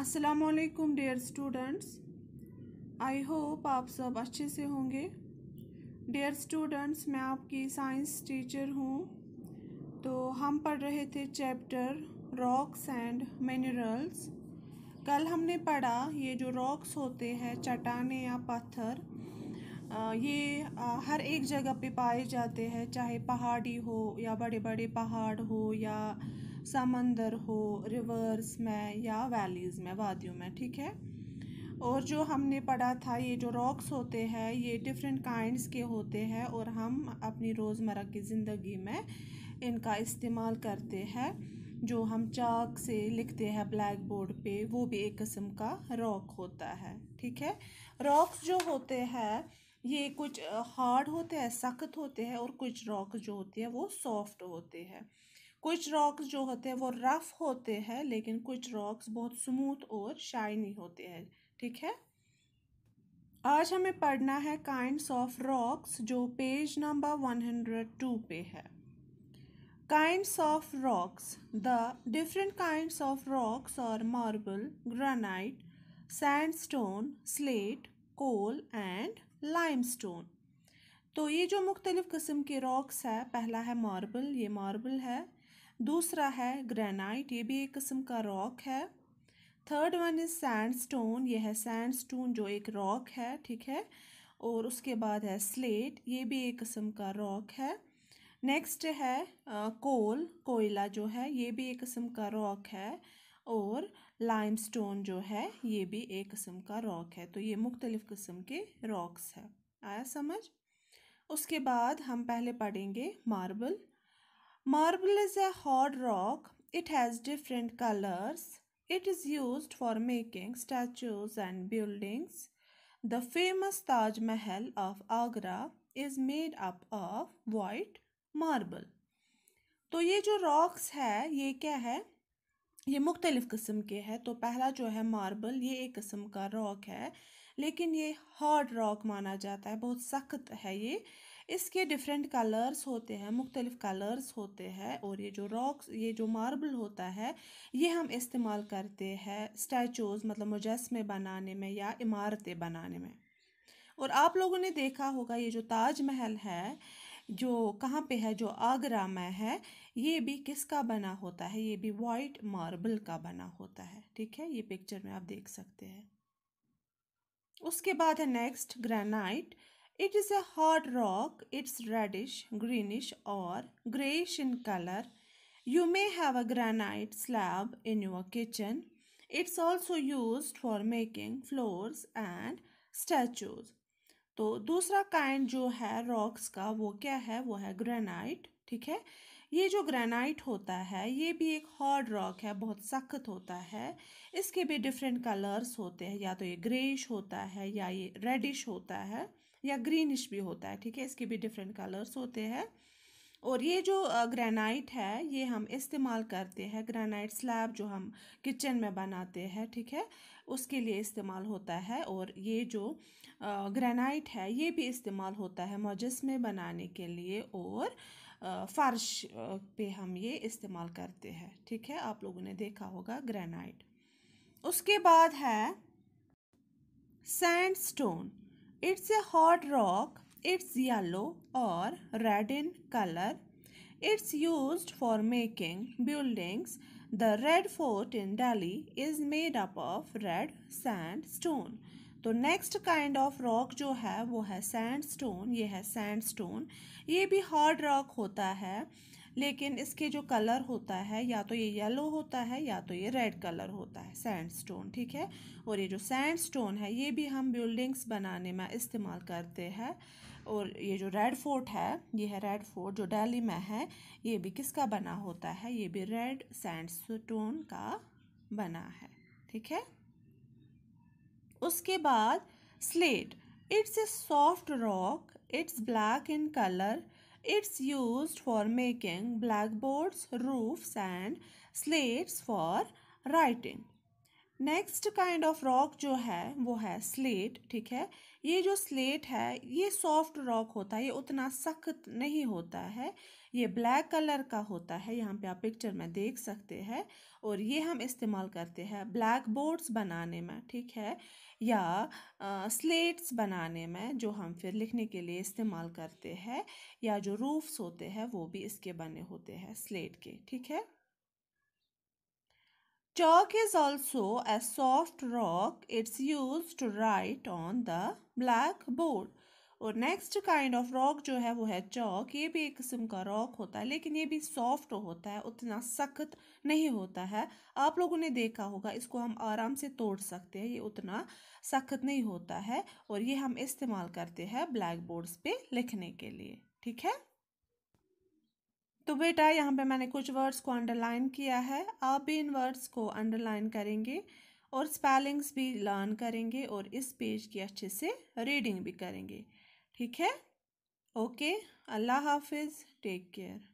असलकुम dear students I hope आप सब अच्छे से होंगे डेयर स्टूडेंट्स मैं आपकी साइंस टीचर हूँ तो हम पढ़ रहे थे चैप्टर रॉक्स एंड मिनरल्स कल हमने पढ़ा ये जो रॉक्स होते हैं चट्टाने या पत्थर ये हर एक जगह पे पाए जाते हैं चाहे पहाड़ी हो या बड़े बड़े पहाड़ हो या समंदर हो रिवर्स में या वैलीज़ में वादियों में ठीक है और जो हमने पढ़ा था ये जो रॉक्स होते हैं ये डिफरेंट काइंड्स के होते हैं और हम अपनी रोज़मर्रा की ज़िंदगी में इनका इस्तेमाल करते हैं जो हम चाक से लिखते हैं ब्लैक बोर्ड पे वो भी एक किस्म का रॉक होता है ठीक है रॉक्स जो होते हैं ये कुछ हार्ड होते हैं सख्त होते हैं और कुछ रॉक जो होते हैं वो सॉफ्ट होते हैं कुछ रॉक्स जो होते हैं वो रफ़ होते हैं लेकिन कुछ रॉक्स बहुत स्मूथ और शाइनी होते हैं ठीक है आज हमें पढ़ना है काइंड्स ऑफ रॉक्स जो page number one hundred two पे है kinds of rocks the different kinds of rocks और marble granite sandstone slate coal and limestone तो ये जो मुख्तलिफ़ किस्म के रॉक्स है पहला है मार्बल ये मार्बल है दूसरा है ग्रेनाइट ये भी एक किस्म का रॉक है third one is sandstone यह है सैंड स्टोन जो एक रॉक है ठीक है और उसके बाद है स्लेट ये भी एक किस्म का रॉक है नेक्स्ट है आ, कोल कोयला जो है ये भी एक किस्म का रॉक है और लाइम स्टोन जो है ये भी एक किस्म का रॉक है तो ये मुख्तलिफ़ किस्म के रॉक्स है आया समझ उसके बाद हम पहले पढ़ेंगे marble Marble is a hard rock. It has different colors. It is used for making statues and buildings. The famous Taj Mahal of Agra is made up of white marble. तो ये जो रॉक्स है ये क्या है ये मुख्तलिफ़ किस्म के हैं तो पहला जो है मार्बल ये एक किस्म का रॉक है लेकिन ये हार्ड रॉक माना जाता है बहुत सख्त है ये इसके डिफरेंट कलर्स होते हैं मुख्तलिफ कलर्स होते हैं और ये जो रॉक्स ये जो मार्बल होता है ये हम इस्तेमाल करते हैं स्टैचूज़ मतलब मुजस्मे बनाने में या इमारतें बनाने में और आप लोगों ने देखा होगा ये जो ताजमहल है जो कहाँ पे है जो आगरा में है ये भी किसका बना होता है ये भी वाइट मार्बल का बना होता है ठीक है ये पिक्चर में आप देख सकते हैं उसके बाद है next granite It is a hard rock. It's reddish, greenish or grayish in color. You may have a granite slab in your kitchen. It's also used for making floors and statues. तो दूसरा kind जो है rocks का वो क्या है वो है ग्रेनाइट ठीक है ये जो ग्रेनाइट होता है ये भी एक हॉर्ड रॉक है बहुत सख्त होता है इसके भी डिफरेंट कलर्स होते हैं या तो ये ग्रेइश होता है या ये रेडिश होता है या ग्रीनिश भी होता है ठीक है इसके भी डिफरेंट कलर्स होते हैं और ये जो ग्रेनाइट है ये हम इस्तेमाल करते हैं ग्रेनाइट स्लैब जो हम किचन में बनाते हैं ठीक है उसके लिए इस्तेमाल होता है और ये जो ग्रेनाइट है ये भी इस्तेमाल होता है मजस्मे बनाने के लिए और फर्श पे हम ये इस्तेमाल करते हैं ठीक है आप लोगों ने देखा होगा ग्रेनाइट उसके बाद है stone it's a hot rock it's yellow और red in colour it's use for making buildings the red fort in Delhi is made up of red sandstone तो नेक्स्ट काइंड ऑफ रॉक जो है वो है sand stone ये है sand stone ये भी हॉर्ड रॉक होता है लेकिन इसके जो कलर होता है या तो ये येलो होता है या तो ये रेड कलर होता है सैंडस्टोन ठीक है और ये जो सैंडस्टोन है ये भी हम बिल्डिंग्स बनाने में इस्तेमाल करते हैं और ये जो रेड फोर्ट है ये है रेड फोर्ट जो डेली में है ये भी किसका बना होता है ये भी रेड स्टोन का बना है ठीक है उसके बाद slate it's a soft rock it's black in colour It's used for making blackboards, roofs and slates for writing. Next kind of rock जो है वो है स्लेट ठीक है ये जो स्लेट है ये सॉफ्ट रॉक होता है ये उतना सख्त नहीं होता है ये ब्लैक कलर का होता है यहाँ पे आप पिक्चर में देख सकते हैं और ये हम इस्तेमाल करते हैं ब्लैक बोर्ड्स बनाने में ठीक है या आ, स्लेट्स बनाने में जो हम फिर लिखने के लिए इस्तेमाल करते हैं या जो रूफ्स होते हैं वो भी इसके बने होते हैं स्लेट के ठीक है Chalk is also a soft rock. It's used to write on the blackboard. और नेक्स्ट काइंड ऑफ रॉक जो है वो है चौक ये भी एक किस्म का रॉक होता है लेकिन ये भी सॉफ्ट होता है उतना सख्त नहीं होता है आप लोगों ने देखा होगा इसको हम आराम से तोड़ सकते हैं ये उतना सख्त नहीं होता है और ये हम इस्तेमाल करते हैं ब्लैक बोर्ड्स पे लिखने के लिए ठीक है तो बेटा यहाँ पे मैंने कुछ वर्ड्स को अंडरलाइन किया है आप भी इन वर्ड्स को अंडरलाइन करेंगे और स्पेलिंग्स भी लर्न करेंगे और इस पेज की अच्छे से रीडिंग भी करेंगे ठीक है ओके अल्लाह हाफिज़ टेक केयर